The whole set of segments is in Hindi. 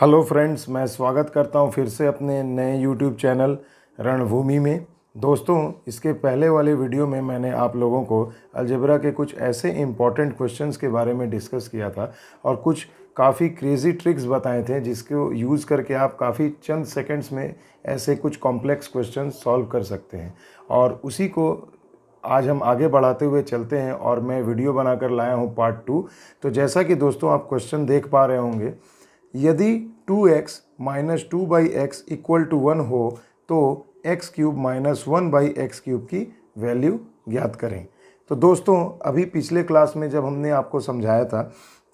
हेलो फ्रेंड्स मैं स्वागत करता हूं फिर से अपने नए यूट्यूब चैनल रणभूमि में दोस्तों इसके पहले वाले वीडियो में मैंने आप लोगों को अलजबरा के कुछ ऐसे इम्पॉर्टेंट क्वेश्चंस के बारे में डिस्कस किया था और कुछ काफ़ी क्रेजी ट्रिक्स बताए थे जिसको यूज़ करके आप काफ़ी चंद सेकंड्स में ऐसे कुछ कॉम्प्लेक्स क्वेश्चन सॉल्व कर सकते हैं और उसी को आज हम आगे बढ़ाते हुए चलते हैं और मैं वीडियो बनाकर लाया हूँ पार्ट टू तो जैसा कि दोस्तों आप क्वेश्चन देख पा रहे होंगे यदि two x minus two by x equal to one हो तो X cube minus one by X cube की वैल्यू ज्ञात करें तो दोस्तों अभी पिछले क्लास में जब हमने आपको समझाया था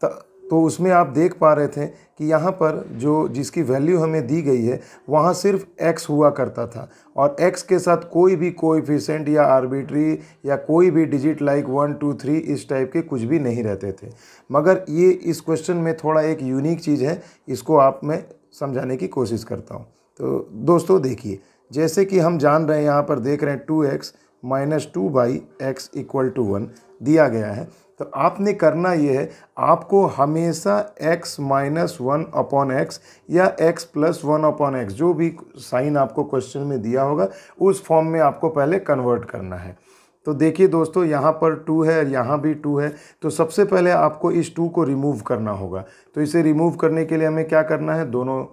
तो तो उसमें आप देख पा रहे थे कि यहाँ पर जो जिसकी वैल्यू हमें दी गई है वहाँ सिर्फ एक्स हुआ करता था और एक्स के साथ कोई भी कोएफिशिएंट या आर्बिट्री या कोई भी digit like one two three इस टाइप के कुछ भी नहीं रहते थे मगर ये इस क्वेश्चन में थोड़ा एक यूनिक चीज़ है इसको आप मैं समझाने की कोशिश करता हूँ तो दोस्तों देखिए जैसे कि हम जान रहे हैं यहाँ पर देख रहे हैं two x minus two by x equal to one दिया गया है तो आपने करना ये है आपको हमेशा x minus one upon x या x plus one upon X जो भी साइन आपको क्वेश्चन में दिया होगा उस फॉर्म में आपको पहले कन्वर्ट करना है तो देखिए दोस्तों यहाँ पर टू है और यहाँ भी टू है तो सबसे पहले आपको इस टू को रिमूव करना होगा तो इसे रिमूव करने के लिए हमें क्या करना है दोनों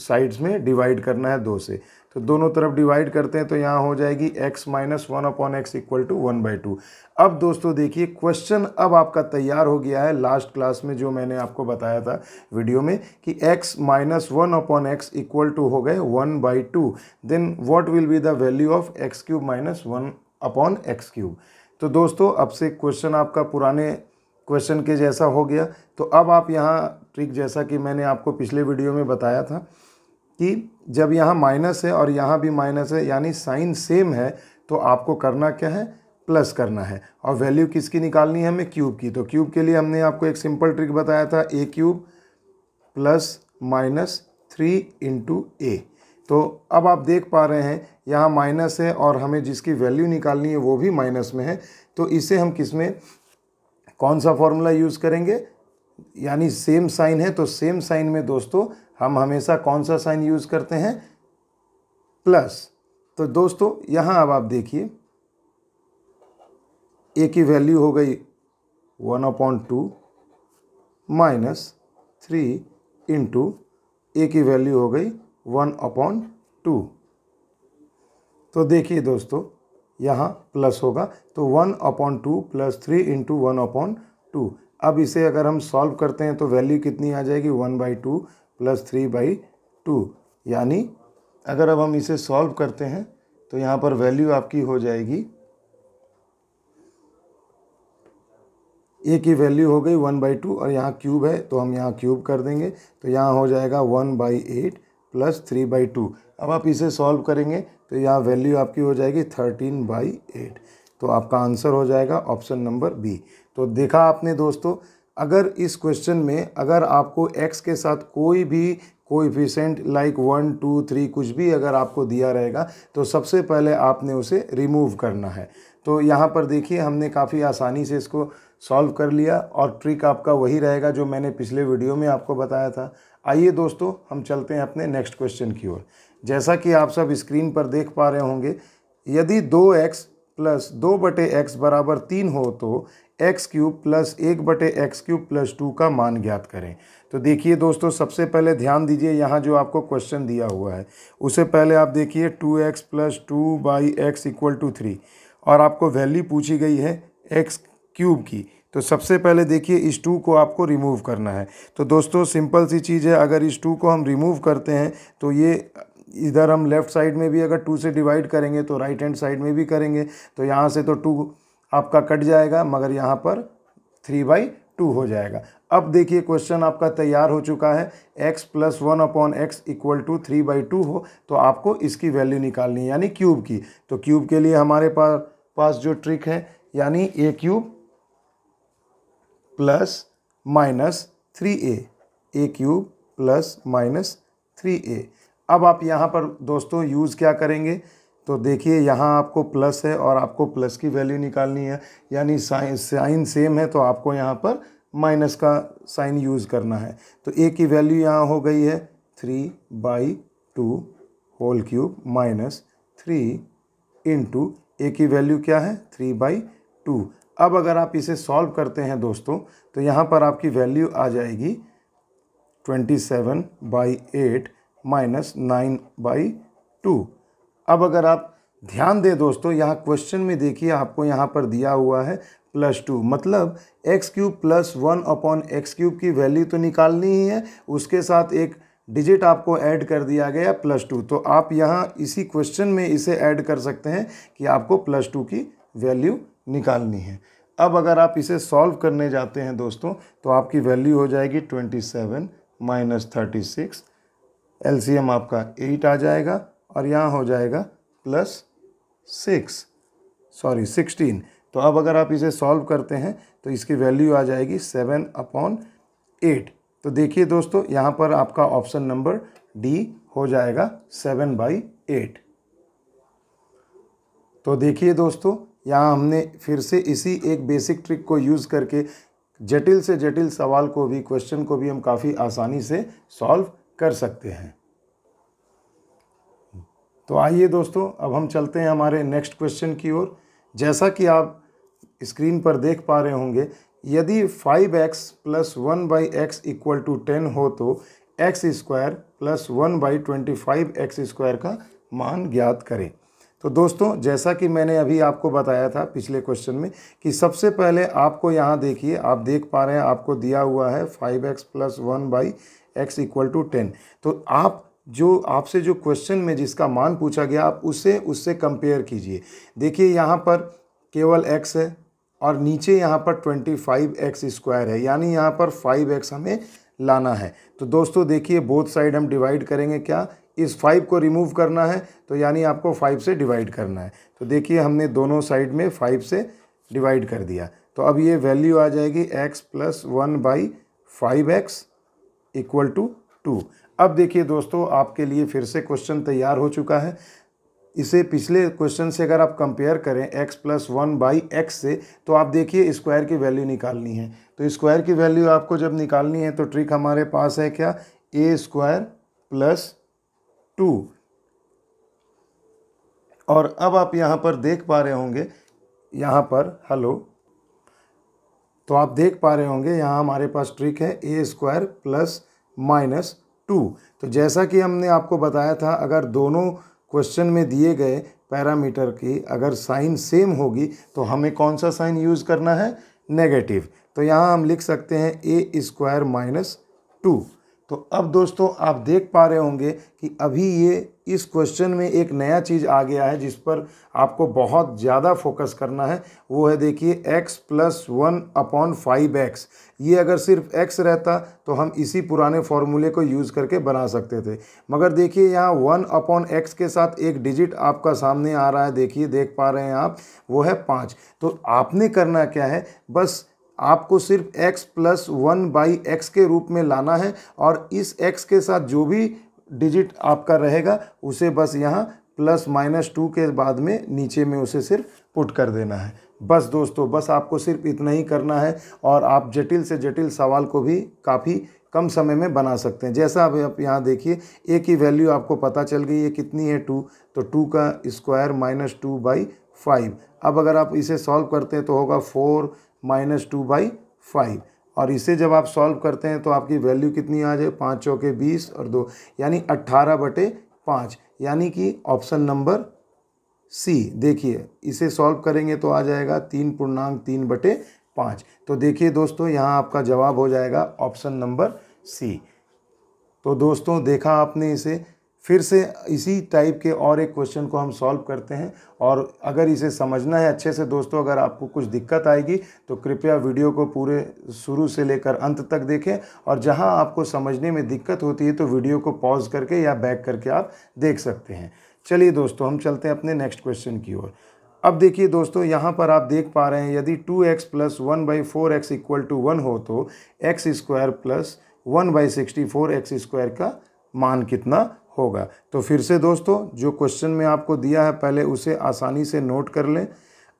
साइड्स में डिवाइड करना है दो से तो दोनों तरफ डिवाइड करते हैं तो यहाँ हो जाएगी x minus one upon x equal to one by two अब दोस्तों देखिए क्वेश्चन अब आपका तैयार हो गया है लास्ट क्लास में जो मैंने आपको बताया था वीडियो में कि x minus one upon x equal to हो गए one by two then what will be the value of X cube minus one upon x cube तो दोस्तों अब से क्वेश्चन आपका पुराने क्वेश्चन के जैसा हो गया तो अब आप यहाँ ट्रिक जैसा कि मैंने आपको पिछले वीडियो में बताया था कि जब यहाँ माइनस है और यहाँ भी माइनस है यानी साइन सेम है तो आपको करना क्या है प्लस करना है और वैल्यू किसकी निकालनी है हमें क्यूब की तो क्यूब के लिए हमने आपको एक सिंपल ट्रिक बताया था A cube plus minus three into A तो अब आप देख पा रहे हैं यहाँ माइनस है और हमें जिसकी वैल्यू निकालनी है वो भी माइनस में है तो इसे हम किस में कौन सा फॉर्मूला यूज़ करेंगे यानी सेम साइन है तो सेम साइन में दोस्तों हम हमेशा कौन सा साइन यूज़ करते हैं प्लस तो दोस्तों यहाँ अब आप देखिए ए की वैल्यू हो गई one upon two minus three into ए की वैल्यू हो गई वन अपॉन टू तो देखिए दोस्तों यहाँ प्लस होगा तो one upon two plus three into one upon two अब इसे अगर हम सॉल्व करते हैं तो वैल्यू कितनी आ जाएगी one by two plus three by two यानी अगर अब हम इसे सॉल्व करते हैं तो यहाँ पर वैल्यू आपकी हो जाएगी ए की वैल्यू हो गई वन बाई टू और यहाँ क्यूब है तो हम यहाँ क्यूब कर देंगे तो यहाँ हो जाएगा one by eight plus three by two अब आप इसे सॉल्व करेंगे तो यहाँ वैल्यू आपकी हो जाएगी थर्टीन बाई एट तो आपका आंसर हो जाएगा ऑप्शन नंबर बी तो देखा आपने दोस्तों अगर इस क्वेश्चन में अगर आपको एक्स के साथ कोई भी coefficient like one two three कुछ भी अगर आपको दिया रहेगा तो सबसे पहले आपने उसे रिमूव करना है तो यहाँ पर देखिए हमने काफ़ी आसानी से इसको सॉल्व कर लिया और ट्रिक आपका वही रहेगा जो मैंने पिछले वीडियो में आपको बताया था आइए दोस्तों हम चलते हैं अपने नेक्स्ट क्वेश्चन की ओर जैसा कि आप सब स्क्रीन पर देख पा रहे होंगे यदि दो एक्स प्लस दो बटे एक्स बराबर तीन हो तो एक्स क्यूब प्लस एक बटे एक्स क्यूब प्लस टू का मान ज्ञात करें तो देखिए दोस्तों सबसे पहले ध्यान दीजिए यहाँ जो आपको क्वेश्चन दिया हुआ है उसे पहले आप देखिए two x plus two by x equal to three और आपको वैल्यू पूछी गई है एक्स क्यूब की तो सबसे पहले देखिए इस टू को आपको रिमूव करना है तो दोस्तों सिंपल सी चीज़ है अगर इस टू को हम रिमूव करते हैं तो ये इधर हम लेफ़्ट साइड में भी अगर टू से डिवाइड करेंगे तो राइट हैंड साइड में भी करेंगे तो यहाँ से तो टू आपका कट जाएगा मगर यहाँ पर थ्री बाई टू हो जाएगा अब देखिए क्वेश्चन आपका तैयार हो चुका है x plus one upon x equal to three by two हो तो आपको इसकी वैल्यू निकालनी है यानी क्यूब की तो क्यूब के लिए हमारे पास पास जो ट्रिक है यानी a cube plus minus three a a cube plus minus three a अब आप यहाँ पर दोस्तों यूज़ क्या करेंगे तो देखिए यहाँ आपको प्लस है और आपको प्लस की वैल्यू निकालनी है यानी साइन साइन सेम है तो आपको यहाँ पर माइनस का साइन यूज़ करना है तो ए की वैल्यू यहाँ हो गई है three by two whole cube minus three into ए की वैल्यू क्या है थ्री बाई टू अब अगर आप इसे सॉल्व करते हैं दोस्तों तो यहाँ पर आपकी वैल्यू आ जाएगी twenty seven by eight minus nine by two अब अगर आप ध्यान दें दोस्तों यहाँ क्वेश्चन में देखिए आपको यहाँ पर दिया हुआ है प्लस टू मतलब x cube plus one upon x cube की वैल्यू तो निकालनी ही है उसके साथ एक डिजिट आपको ऐड कर दिया गया प्लस टू तो आप यहाँ इसी क्वेश्चन में इसे ऐड कर सकते हैं कि आपको प्लस टू की वैल्यू निकालनी है अब अगर आप इसे सॉल्व करने जाते हैं दोस्तों तो आपकी वैल्यू हो जाएगी twenty seven minus thirty six LCM आपका एट आ जाएगा और यहाँ हो जाएगा प्लस सिक्स सॉरी सिक्सटीन तो अब अगर आप इसे सॉल्व करते हैं तो इसकी वैल्यू आ जाएगी सेवन अपॉन एट तो देखिए दोस्तों यहाँ पर आपका ऑप्शन नंबर डी हो जाएगा सेवन बाई एट तो देखिए दोस्तों यहाँ हमने फिर से इसी एक बेसिक ट्रिक को यूज़ करके जटिल से जटिल सवाल को भी क्वेश्चन को भी हम काफ़ी आसानी से सॉल्व कर सकते हैं तो आइए दोस्तों अब हम चलते हैं हमारे नेक्स्ट क्वेश्चन की ओर जैसा कि आप स्क्रीन पर देख पा रहे होंगे यदि five x plus one by x equal to ten हो तो x square plus one by twenty five x square का मान ज्ञात करें तो दोस्तों जैसा कि मैंने अभी आपको बताया था पिछले क्वेश्चन में कि सबसे पहले आपको यहाँ देखिए आप देख पा रहे हैं आपको दिया हुआ है five x plus one by x equal to ten तो आप जो आपसे जो क्वेश्चन में जिसका मान पूछा गया आप उसे उससे कंपेयर कीजिए देखिए यहाँ पर केवल x है और नीचे यहाँ पर ट्वेंटी फाइव एक्स स्क्वायर है यानी यहाँ पर फाइव एक्स हमें लाना है तो दोस्तों देखिए बोथ साइड हम डिवाइड करेंगे क्या इस फाइव को रिमूव करना है तो यानी आपको फाइव से डिवाइड करना है तो देखिए हमने दोनों साइड में फाइव से डिवाइड कर दिया तो अब ये वैल्यू आ जाएगी x plus one by five x equal to two अब देखिए दोस्तों आपके लिए फिर से क्वेश्चन तैयार हो चुका है इसे पिछले क्वेश्चन से अगर आप कंपेयर करें x plus one by x से तो आप देखिए स्क्वायर की वैल्यू निकालनी है तो स्क्वायर की वैल्यू आपको जब निकालनी है तो ट्रिक हमारे पास है क्या ए स्क्वायर प्लस टू और अब आप यहाँ पर देख पा रहे होंगे यहाँ पर हेलो तो आप देख पा रहे होंगे यहाँ हमारे पास ट्रिक है a square plus minus two तो जैसा कि हमने आपको बताया था अगर दोनों क्वेश्चन में दिए गए पैरामीटर की अगर साइन सेम होगी तो हमें कौन सा साइन यूज़ करना है नेगेटिव तो यहाँ हम लिख सकते हैं ए स्क्वायर माइनस टू तो अब दोस्तों आप देख पा रहे होंगे कि अभी ये इस क्वेश्चन में एक नया चीज़ आ गया है जिस पर आपको बहुत ज़्यादा फोकस करना है वो है देखिए x plus one upon five x ये अगर सिर्फ x रहता तो हम इसी पुराने फॉर्मूले को यूज़ करके बना सकते थे मगर देखिए यहाँ वन अपॉन एक्स के साथ एक डिजिट आपका सामने आ रहा है देखिए देख पा रहे हैं आप वो है पाँच तो आपने करना क्या है बस आपको सिर्फ x plus one by x के रूप में लाना है और इस x के साथ जो भी डिजिट आपका रहेगा उसे बस यहाँ प्लस माइनस टू के बाद में नीचे में उसे सिर्फ पुट कर देना है बस दोस्तों बस आपको सिर्फ इतना ही करना है और आप जटिल से जटिल सवाल को भी काफ़ी कम समय में बना सकते हैं जैसा अभी आप यहाँ देखिए ए की वैल्यू आपको पता चल गई है कितनी है टू तो टू का square minus two by five अब अगर आप इसे सॉल्व करते हैं तो होगा four minus two by five और इसे जब आप सॉल्व करते हैं तो आपकी वैल्यू कितनी आ जाए पाँच चौके बीस और दो यानी अट्ठारह बटे पाँच यानी कि ऑप्शन नंबर सी देखिए इसे सॉल्व करेंगे तो आ जाएगा तीन पूर्णांक तीन बटे पाँच तो देखिए दोस्तों यहाँ आपका जवाब हो जाएगा ऑप्शन नंबर सी तो दोस्तों देखा आपने इसे फिर से इसी टाइप के और एक क्वेश्चन को हम सॉल्व करते हैं और अगर इसे समझना है अच्छे से दोस्तों अगर आपको कुछ दिक्कत आएगी तो कृपया वीडियो को पूरे शुरू से लेकर अंत तक देखें और जहां आपको समझने में दिक्कत होती है तो वीडियो को पॉज करके या बैक करके आप देख सकते हैं चलिए दोस्तों हम चलते हैं अपने नेक्स्ट क्वेश्चन की ओर अब देखिए दोस्तों यहाँ पर आप देख पा रहे हैं यदि two x plus one by four x equal to one हो तो x square plus one by sixty four x square का मान कितना होगा तो फिर से दोस्तों जो क्वेश्चन में आपको दिया है पहले उसे आसानी से नोट कर लें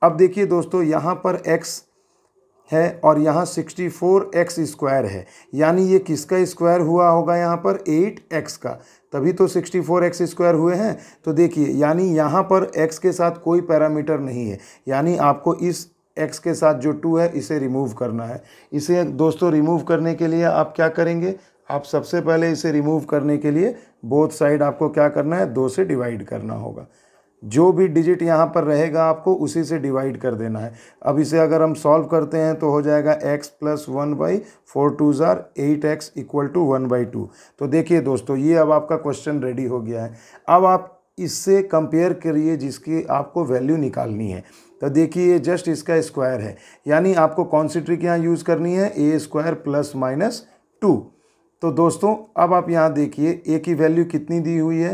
अब देखिए दोस्तों यहाँ पर एक्स है और यहाँ सिक्सटी फोर एक्स स्क्वायर है यानी ये किसका स्क्वायर हुआ होगा यहाँ पर एट एक्स का तभी तो सिक्सटी फोर एक्स स्क्वायर हुए हैं तो देखिए यानी यहाँ पर एक्स के साथ कोई पैरामीटर नहीं है यानी आपको इस एक्स के साथ जो टू है इसे रिमूव करना है इसे दोस्तों रिमूव करने के लिए आप क्या करेंगे आप सबसे पहले इसे रिमूव करने के लिए बोथ साइड आपको क्या करना है दो से डिवाइड करना होगा जो भी डिजिट यहाँ पर रहेगा आपको उसी से डिवाइड कर देना है अब इसे अगर हम सॉल्व करते हैं तो हो जाएगा x plus one by four two are eight x equal to one by two तो देखिए दोस्तों ये अब आपका क्वेश्चन रेडी हो गया है अब आप इससे कंपेयर करिए जिसकी आपको वैल्यू निकालनी है तो देखिए ये जस्ट इसका स्क्वायर है यानी आपको कौन सी ट्रिक यहाँ यूज़ करनी है a square plus minus two तो दोस्तों अब आप यहाँ देखिए ए की वैल्यू कितनी दी हुई है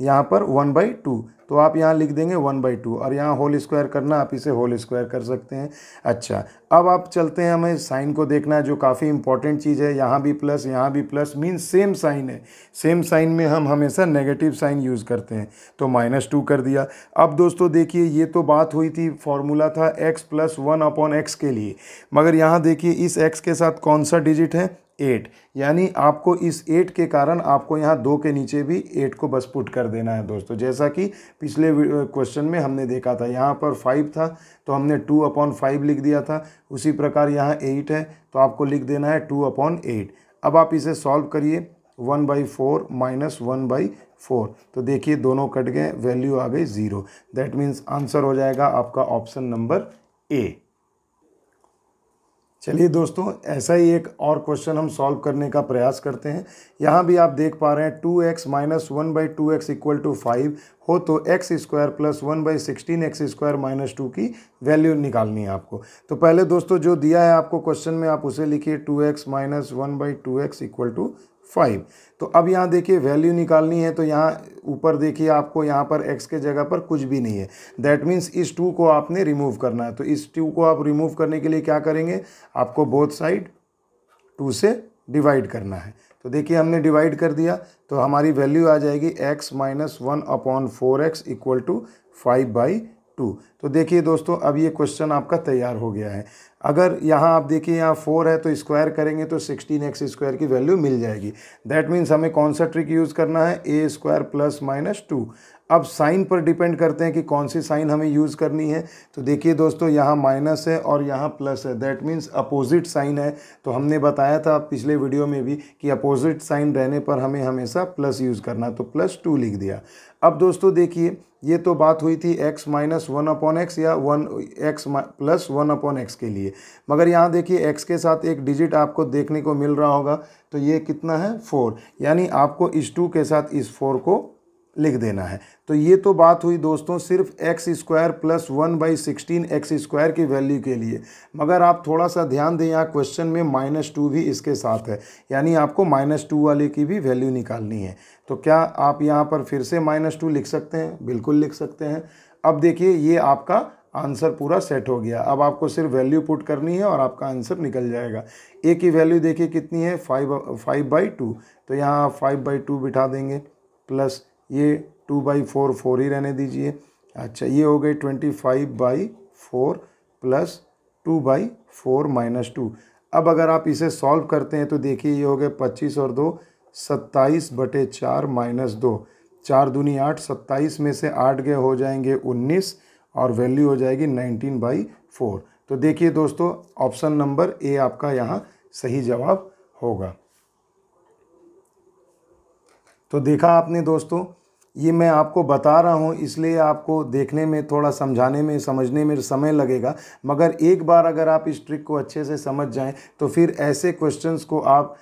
यहाँ पर वन बाई टू तो आप यहाँ लिख देंगे वन बाई टू और यहाँ होल स्क्वायर करना आप इसे होल स्क्वायर कर सकते हैं अच्छा अब आप चलते हैं हमें साइन को देखना है जो काफ़ी इंपॉर्टेंट चीज़ है यहाँ भी प्लस यहाँ भी प्लस मीन सेम साइन है सेम साइन में हम हमेशा नेगेटिव साइन यूज़ करते हैं तो माइनस टू कर दिया अब दोस्तों देखिए ये तो बात हुई थी फॉर्मूला था x plus one upon x के लिए मगर यहाँ देखिए इस एक्स के साथ कौन सा डिजिट है एट यानी आपको इस एट के कारण आपको यहाँ दो के नीचे भी एट को बस पुट कर देना है दोस्तों जैसा कि पिछले क्वेश्चन में हमने देखा था यहाँ पर फाइव था तो हमने टू अपॉन फाइव लिख दिया था उसी प्रकार यहाँ एट है तो आपको लिख देना है टू अपॉन एट अब आप इसे सॉल्व करिए one by four minus one by four तो देखिए दोनों कट गए वैल्यू आ गई ज़ीरो दैट मीन्स आंसर हो जाएगा आपका ऑप्शन नंबर ए चलिए दोस्तों ऐसा ही एक और क्वेश्चन हम सॉल्व करने का प्रयास करते हैं यहाँ भी आप देख पा रहे हैं two x minus one by two x equal to five हो तो x square plus one by sixteen x square minus two की वैल्यू निकालनी है आपको तो पहले दोस्तों जो दिया है आपको क्वेश्चन में आप उसे लिखिए two x minus one by two x equal to five तो अब यहाँ देखिए वैल्यू निकालनी है तो यहाँ ऊपर देखिए आपको यहाँ पर एक्स के जगह पर कुछ भी नहीं है दैट मीन्स इस टू को आपने रिमूव करना है तो इस टू को आप रिमूव करने के लिए क्या करेंगे आपको बोथ साइड टू से डिवाइड करना है तो देखिए हमने डिवाइड कर दिया तो हमारी वैल्यू आ जाएगी x minus one upon four x equal to five by two तो देखिए दोस्तों अब ये क्वेश्चन आपका तैयार हो गया है अगर यहाँ आप देखिए यहाँ फोर है तो स्क्वायर करेंगे तो सिक्सटीन एक्स स्क्वायर की वैल्यू मिल जाएगी दैट मीन्स हमें कौन सा ट्रिक यूज़ करना है a square plus minus two अब साइन पर डिपेंड करते हैं कि कौन सी साइन हमें यूज़ करनी है तो देखिए दोस्तों यहाँ माइनस है और यहाँ प्लस है दैट मीन्स अपोजिट साइन है तो हमने बताया था पिछले वीडियो में भी कि अपोजिट साइन रहने पर हमें हमेशा प्लस यूज़ करना तो प्लस टू लिख दिया अब दोस्तों देखिए ये तो बात हुई थी x minus one upon x या one x plus one upon x के लिए मगर यहाँ देखिए x के साथ एक डिजिट आपको देखने को मिल रहा होगा तो ये कितना है फोर यानी आपको इस टू के साथ इस फोर को लिख देना है तो ये तो बात हुई दोस्तों सिर्फ x square plus one by sixteen x square की वैल्यू के लिए मगर आप थोड़ा सा ध्यान दें यहाँ क्वेश्चन में माइनस टू भी इसके साथ है यानी आपको माइनस टू वाले की भी वैल्यू निकालनी है तो क्या आप यहाँ पर फिर से माइनस टू लिख सकते हैं बिल्कुल लिख सकते हैं अब देखिए ये आपका आंसर पूरा सेट हो गया अब आपको सिर्फ वैल्यू पुट करनी है और आपका आंसर निकल जाएगा ए की वैल्यू देखिए कितनी है फाइव फाइव बाई टू तो यहाँ आप फाइव बाई टू बिठा देंगे प्लस ये टू बाई फोर फोर ही रहने दीजिए अच्छा ये हो गई twenty five by four plus two by four minus two अब अगर आप इसे सॉल्व करते हैं तो देखिए ये हो गए पच्चीस और दो सत्ताईस बटे चार माइनस दो चार दूनी आठ सत्ताईस में से आठ गए हो जाएंगे उन्नीस और वैल्यू हो जाएगी नाइनटीन बाई फोर तो देखिए दोस्तों ऑप्शन नंबर ए आपका यहाँ सही जवाब होगा तो देखा आपने दोस्तों ये मैं आपको बता रहा हूँ इसलिए आपको देखने में थोड़ा समझाने में समझने में समय लगेगा मगर एक बार अगर आप इस ट्रिक को अच्छे से समझ जाएं तो फिर ऐसे क्वेश्चंस को आप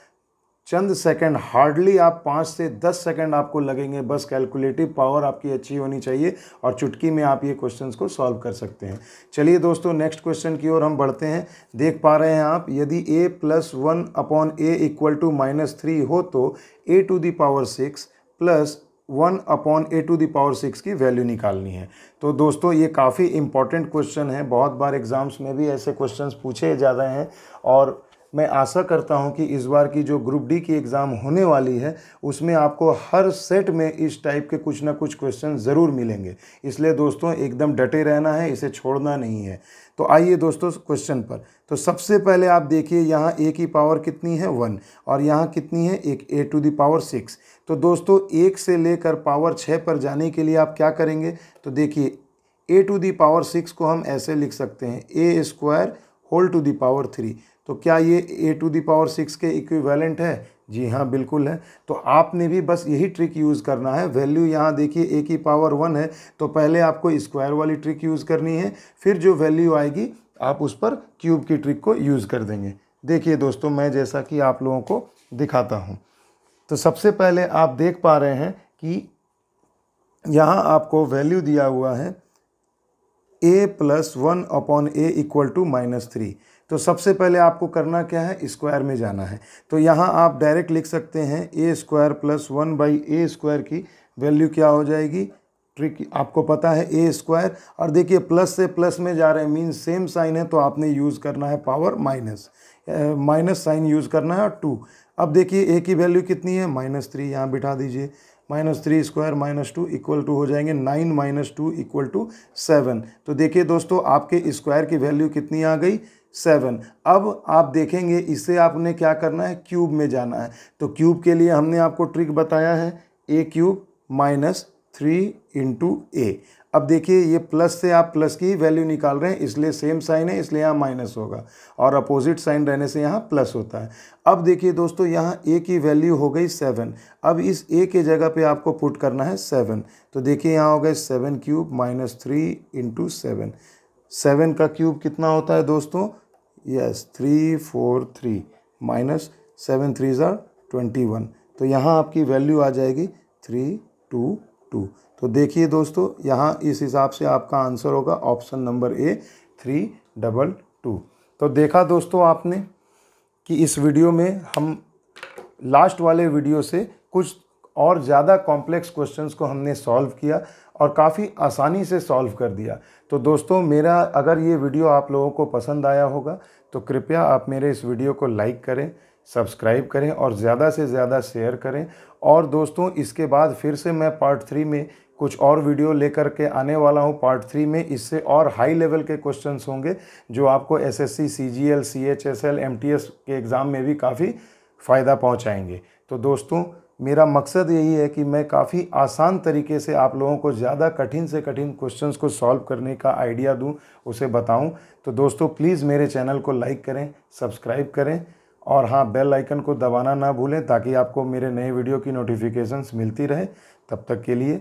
चंद सेकंड हार्डली आप पाँच से दस सेकंड आपको लगेंगे बस कैलकुलेटिव पावर आपकी अच्छी होनी चाहिए और चुटकी में आप ये क्वेश्चंस को सॉल्व कर सकते हैं चलिए दोस्तों नेक्स्ट क्वेश्चन की ओर हम बढ़ते हैं देख पा रहे हैं आप यदि a plus one upon a equal to minus three हो तो a to the power six plus one upon a to power six की वैल्यू निकालनी है तो दोस्तों ये काफ़ी इंपॉर्टेंट क्वेश्चन है बहुत बार एग्ज़ाम्स में भी ऐसे क्वेश्चंस पूछे जा रहे हैं और मैं आशा करता हूं कि इस बार की जो ग्रुप डी की एग्ज़ाम होने वाली है उसमें आपको हर सेट में इस टाइप के कुछ ना कुछ क्वेश्चन ज़रूर मिलेंगे इसलिए दोस्तों एकदम डटे रहना है इसे छोड़ना नहीं है तो आइए दोस्तों क्वेश्चन पर तो सबसे पहले आप देखिए यहाँ ए की पावर कितनी है वन और यहाँ कितनी है एक a to the power six तो दोस्तों एक से लेकर पावर छः पर जाने के लिए आप क्या करेंगे तो देखिए a to the power six को हम ऐसे लिख सकते हैं a square whole to the power three तो क्या ये a to the power six के इक्विवेलेंट है जी हाँ बिल्कुल है तो आपने भी बस यही ट्रिक यूज़ करना है वैल्यू यहाँ देखिए ए की पावर वन है तो पहले आपको स्क्वायर वाली ट्रिक यूज़ करनी है फिर जो वैल्यू आएगी आप उस पर क्यूब की ट्रिक को यूज़ कर देंगे देखिए दोस्तों मैं जैसा कि आप लोगों को दिखाता हूँ तो सबसे पहले आप देख पा रहे हैं कि यहाँ आपको वैल्यू दिया हुआ है a plus one upon a equal to minus three तो सबसे पहले आपको करना क्या है स्क्वायर में जाना है तो यहाँ आप डायरेक्ट लिख सकते हैं a square plus one by a square की वैल्यू क्या हो जाएगी ट्रिक आपको पता है ए स्क्वायर और देखिए प्लस से प्लस में जा रहे हैं मीन सेम साइन है तो आपने यूज़ करना है power minus minus sign use करना है और टू अब देखिए ए की वैल्यू कितनी है माइनस थ्री यहाँ बिठा दीजिए minus three square minus two equal to हो जाएंगे nine minus two equal to seven तो देखिए दोस्तों आपके स्क्वायर की वैल्यू कितनी आ गई सेवन अब आप देखेंगे इसे आपने क्या करना है क्यूब में जाना है तो क्यूब के लिए हमने आपको ट्रिक बताया है a cube minus three into a अब देखिए ये प्लस से आप प्लस की वैल्यू निकाल रहे हैं इसलिए सेम साइन है इसलिए यहाँ माइनस होगा और अपोजिट साइन रहने से यहाँ प्लस होता है अब देखिए दोस्तों यहाँ ए की वैल्यू हो गई सेवन अब इस ए के जगह पे आपको पुट करना है सेवन तो देखिए यहाँ हो गए seven cube minus three into seven seven का क्यूब कितना होता है दोस्तों yes three four three minus seven three are twenty one तो यहाँ आपकी वैल्यू आ जाएगी थ्री टू टू तो देखिए दोस्तों यहाँ इस हिसाब से आपका आंसर होगा option number a three double two तो देखा दोस्तों आपने कि इस वीडियो में हम लास्ट वाले वीडियो से कुछ और ज़्यादा कॉम्प्लेक्स क्वेश्चंस को हमने सॉल्व किया और काफ़ी आसानी से सॉल्व कर दिया तो दोस्तों मेरा अगर ये वीडियो आप लोगों को पसंद आया होगा तो कृपया आप मेरे इस वीडियो को लाइक करें सब्सक्राइब करें और ज़्यादा से ज़्यादा शेयर करें और दोस्तों इसके बाद फिर से मैं पार्ट थ्री में कुछ और वीडियो लेकर के आने वाला हूँ पार्ट थ्री में इससे और हाई लेवल के क्वेश्चंस होंगे जो आपको एसएससी, सीजीएल, सीएचएसएल, एमटीएस के एग्ज़ाम में भी काफ़ी फ़ायदा पहुँचाएंगे तो दोस्तों मेरा मकसद यही है कि मैं काफ़ी आसान तरीके से आप लोगों को ज़्यादा कठिन से कठिन क्वेश्चंस को सॉल्व करने का आइडिया दूं उसे बताऊं तो दोस्तों प्लीज़ मेरे चैनल को लाइक करें सब्सक्राइब करें और हाँ बेल आइकन को दबाना ना भूलें ताकि आपको मेरे नए वीडियो की नोटिफिकेशंस मिलती रहे तब तक के लिए